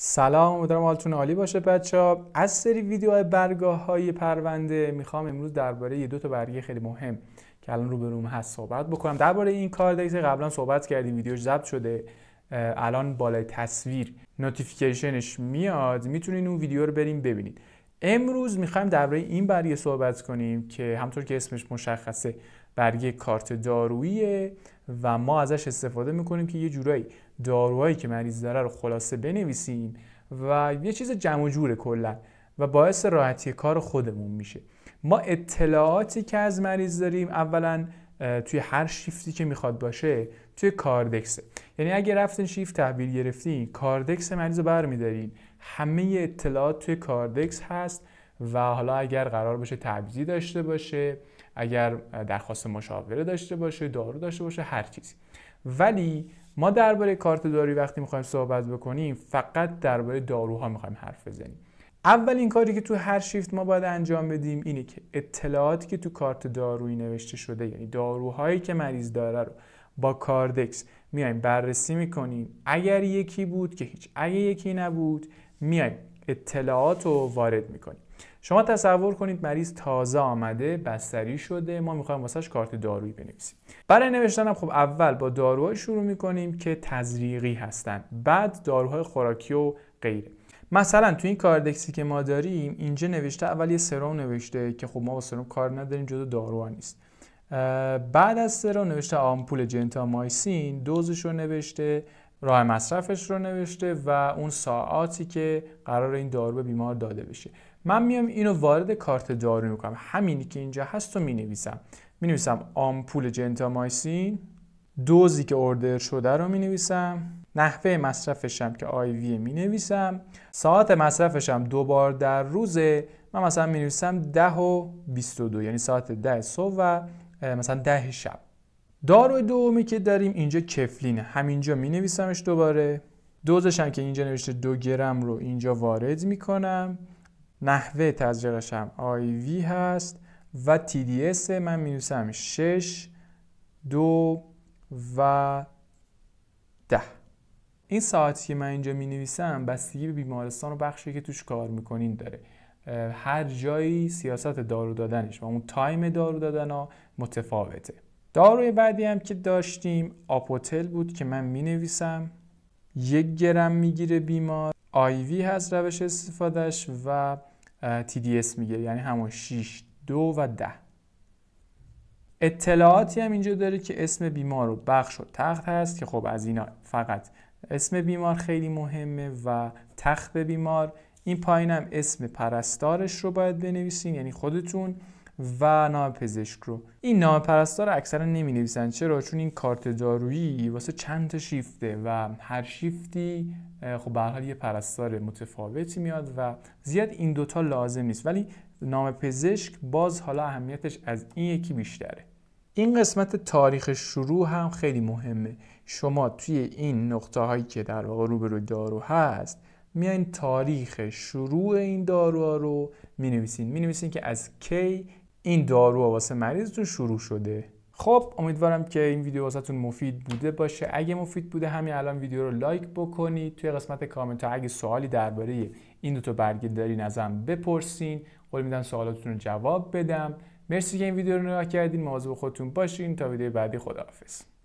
سلام امیدوارم حالتون عالی باشه بچه ها از سری ویدیو برگاه های پرونده میخوام امروز درباره یه دو تا برگه خیلی مهم که الان رو به روم هست صحبت بکنم درباره این کار دیگه قبلا صحبت کردیم ویدیوش ضبط شده الان بالای تصویر نوتیفیکیشنش میاد میتونین اون ویدیو رو بریم ببینید امروز میخوایم درباره این برگه صحبت کنیم که همطور که اسمش مشخصه برگه کارت دارویی و ما ازش استفاده میکنیم که یه جورایی داروهایی که مریض داره رو خلاصه بنویسیم و یه چیز جمع جوره کلا و باعث راحتی کار خودمون میشه ما اطلاعاتی که از مریض داریم اولا توی هر شیفتی که میخواد باشه توی کاردکسه یعنی اگه رفتین شیفت تحویل گرفتین کاردکس مریض رو برمیدارین همه اطلاعات توی کاردکس هست و حالا اگر قرار باشه تبدیل داشته باشه اگر درخواست مشاوره داشته باشه دارو داشته باشه هر چیزی ولی ما درباره کارت داروی وقتی میخوایم صحبت بکنیم فقط درباره داروها میخوایم حرف بزنیم اولین کاری که تو هر شیفت ما باید انجام بدیم اینه که اطلاعاتی که تو کارت دارویی نوشته شده یعنی داروهایی که مریض داره رو با کاردکس میایم بررسی میکنیم اگر یکی بود که هیچ اگه یکی نبود میایم اطلاعات رو وارد میکنیم شما تصور کنید مریض تازه آمده بستری شده ما میخوایم واسهش کارت دارویی بنویسیم برای نوشتنم خب اول با داروهای شروع میکنیم که تزریقی هستند بعد داروهای خوراکی و غیره مثلا تو این کاردکسی که ما داریم اینجا نوشته اول یه سرم نوشته که خب ما با سرم کار نداریم جدا داروها نیست بعد از سرم نوشته آمپول جنتامایسین دوزش رو نوشته راه مصرفش رو نوشته و اون ساعاتی که قرار این دارو به بیمار داده بشه من میام اینو وارد کارت دارو میکنم همینی که اینجا هست رو مینویسم مینویسم آمپول جنتامایسین دوزی که اردر شده رو مینویسم نحوه مصرفشم که آیوی مینویسم ساعت مصرفشم دوبار در روزه من مثلا مینویسم 10 و 22 یعنی ساعت ده صبح و مثلا ده شب داروی دومی که داریم اینجا کفلینه همینجا می نویسمش دوباره دوزش هم که اینجا نوشته دو گرم رو اینجا وارد می کنم نحوه تزریقش هم وی هست و تی دی اس من می نویسم 6 دو و ده این ساعتی که من اینجا می نویسم بستگی به بیمارستان و بخشی که توش کار میکنین داره هر جایی سیاست دارو دادنش و اون تایم دارو دادن ها متفاوته داروی بعدی هم که داشتیم آپوتل بود که من می نویسم یک گرم میگیره بیمار آیوی هست روش استفادهش و TDS میگیره یعنی همون 6 دو و 10 اطلاعاتی هم اینجا داره که اسم بیمار و بخش و تخت هست که خب از اینا فقط اسم بیمار خیلی مهمه و تخت بیمار این پایین هم اسم پرستارش رو باید بنویسین یعنی خودتون و نام پزشک رو این نام پرستار اکثرا نمی نویسن چرا چون این کارت دارویی واسه چند تا شیفته و هر شیفتی خب به یه پرستار متفاوتی میاد و زیاد این دوتا لازم نیست ولی نام پزشک باز حالا اهمیتش از این یکی بیشتره این قسمت تاریخ شروع هم خیلی مهمه شما توی این نقطه هایی که در واقع روبروی دارو هست میاین تاریخ شروع این داروها رو می نویسین می نویسین که از کی این دارو واسه مریضتون شروع شده خب امیدوارم که این ویدیو واسهتون مفید بوده باشه اگه مفید بوده همین الان ویدیو رو لایک بکنید توی قسمت کامنت ها اگه سوالی درباره این دو تا برگه دارین ازم بپرسین قول میدم سوالاتتون رو جواب بدم مرسی که این ویدیو رو نگاه کردین مواظب خودتون باشین تا ویدیو بعدی خداحافظ